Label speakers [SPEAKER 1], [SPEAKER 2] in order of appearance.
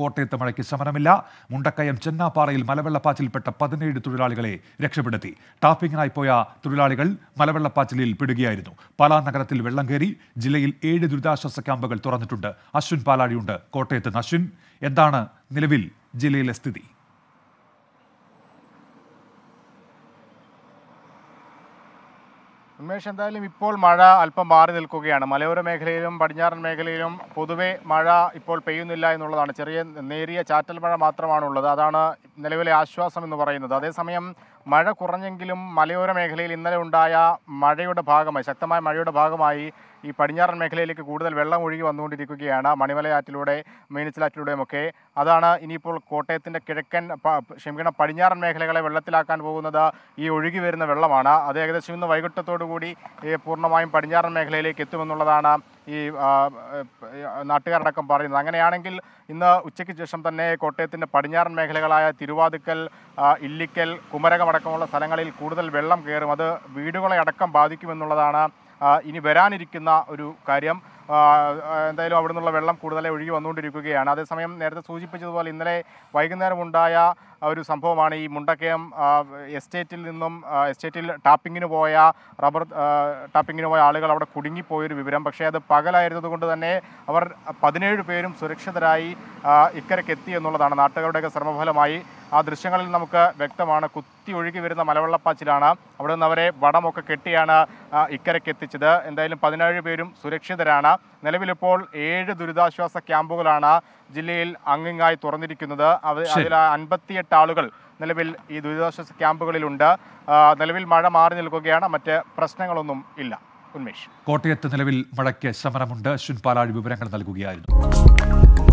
[SPEAKER 1] കോട്ടയത്ത് മഴയ്ക്ക് ശമനമില്ല മുണ്ടക്കയം ചെന്നാപ്പാറയിൽ മലവെള്ളപ്പാച്ചിൽപ്പെട്ട പതിനേഴ് തൊഴിലാളികളെ രക്ഷപ്പെടുത്തി ടാപ്പിങ്ങിനായി പോയ തൊഴിലാളികൾ മലവെള്ളപ്പാച്ചിലിൽ പിടുകയായിരുന്നു പാലാ നഗരത്തിൽ വെള്ളം കയറി ജില്ലയിൽ ഏഴ് ദുരിതാശ്വാസ ക്യാമ്പുകൾ തുറന്നിട്ടുണ്ട് അശ്വിൻ പാലാടിയുണ്ട് കോട്ടയത്ത് അശ്വിൻ എന്താണ് നിലവിൽ ജില്ലയിലെ സ്ഥിതി
[SPEAKER 2] ഉമേഷ് എന്തായാലും ഇപ്പോൾ മഴ അല്പം മാറി നിൽക്കുകയാണ് മലയോര മേഖലയിലും പടിഞ്ഞാറൻ മേഖലയിലും പൊതുവെ മഴ ഇപ്പോൾ പെയ്യുന്നില്ല എന്നുള്ളതാണ് ചെറിയ നേരിയ ചാറ്റൽ മഴ മാത്രമാണുള്ളത് അതാണ് നിലവിലെ ആശ്വാസം എന്ന് പറയുന്നത് അതേസമയം മഴ കുറഞ്ഞെങ്കിലും മലയോര മേഖലയിൽ ഇന്നലെ ഉണ്ടായ മഴയുടെ ഭാഗമായി ശക്തമായ മഴയുടെ ഭാഗമായി ഈ പടിഞ്ഞാറൻ മേഖലയിലേക്ക് കൂടുതൽ വെള്ളം ഒഴുകി വന്നുകൊണ്ടിരിക്കുകയാണ് മണിമലയാറ്റിലൂടെ ഒക്കെ അതാണ് ഇനിയിപ്പോൾ കോട്ടയത്തിൻ്റെ കിഴക്കൻ ക്ഷമിക്കണം പടിഞ്ഞാറൻ മേഖലകളെ വെള്ളത്തിലാക്കാൻ പോകുന്നത് ഈ ഒഴുകി വരുന്ന വെള്ളമാണ് അത് ഏകദേശം ഇന്ന് വൈകിട്ടത്തോടുകൂടി കൂടി പൂർണ്ണമായും പടിഞ്ഞാറൻ മേഖലയിലേക്ക് എത്തുമെന്നുള്ളതാണ് ഈ നാട്ടുകാരടക്കം പറയുന്നത് അങ്ങനെയാണെങ്കിൽ ഇന്ന് ഉച്ചയ്ക്ക് ശേഷം തന്നെ കോട്ടയത്തിൻ്റെ പടിഞ്ഞാറൻ മേഖലകളായ തിരുവാതുക്കൽ ഇല്ലിക്കൽ കുമരകമടക്കമുള്ള സ്ഥലങ്ങളിൽ കൂടുതൽ വെള്ളം കയറും അത് വീടുകളെ അടക്കം ബാധിക്കുമെന്നുള്ളതാണ് ഇനി വരാനിരിക്കുന്ന ഒരു കാര്യം എന്തായാലും അവിടെ നിന്നുള്ള വെള്ളം കൂടുതലായി ഒഴുകി വന്നുകൊണ്ടിരിക്കുകയാണ് അതേസമയം നേരത്തെ സൂചിപ്പിച്ചതുപോലെ ഇന്നലെ വൈകുന്നേരമുണ്ടായ ഒരു സംഭവമാണ് ഈ മുണ്ടക്കയം എസ്റ്റേറ്റിൽ നിന്നും എസ്റ്റേറ്റിൽ ടാപ്പിങ്ങിന് പോയ റബ്ബർ ടാപ്പിങ്ങിന് പോയ ആളുകൾ അവിടെ കുടുങ്ങിപ്പോയൊരു വിവരം പക്ഷേ അത് പകലായിരുന്നതുകൊണ്ട് തന്നെ അവർ പതിനേഴ് പേരും സുരക്ഷിതരായി ഇക്കരയ്ക്ക് എത്തി എന്നുള്ളതാണ് നാട്ടുകാരുടെയൊക്കെ ശ്രമഫലമായി ആ ദൃശ്യങ്ങളിൽ നമുക്ക് വ്യക്തമാണ് കുത്തി ഒഴുകി വരുന്ന മലവെള്ളപ്പാച്ചിലാണ് അവിടെ നിന്ന് അവരെ വടമൊക്കെ കെട്ടിയാണ് ഇക്കരയ്ക്ക് എത്തിച്ചത് എന്തായാലും പതിനേഴ് പേരും സുരക്ഷിതരാണ് നിലവിലിപ്പോൾ ഏഴ് ദുരിതാശ്വാസ ക്യാമ്പുകളാണ് ജില്ലയിൽ അങ്ങിങ്ങായി തുറന്നിരിക്കുന്നത് അതിൽ അൻപത്തിയെട്ട് പതിനെട്ട് ആളുകൾ നിലവിൽ ഈ ദുരിതാശ്വാസ ക്യാമ്പുകളിലുണ്ട് നിലവിൽ മഴ മാറി നിൽക്കുകയാണ് മറ്റ് പ്രശ്നങ്ങളൊന്നും ഇല്ല ഉന്മേഷ്
[SPEAKER 1] കോട്ടയത്ത് നിലവിൽ മഴയ്ക്ക് ശമനമുണ്ട് ശുൻപാലാഴ് വിവരങ്ങൾ നൽകുകയായിരുന്നു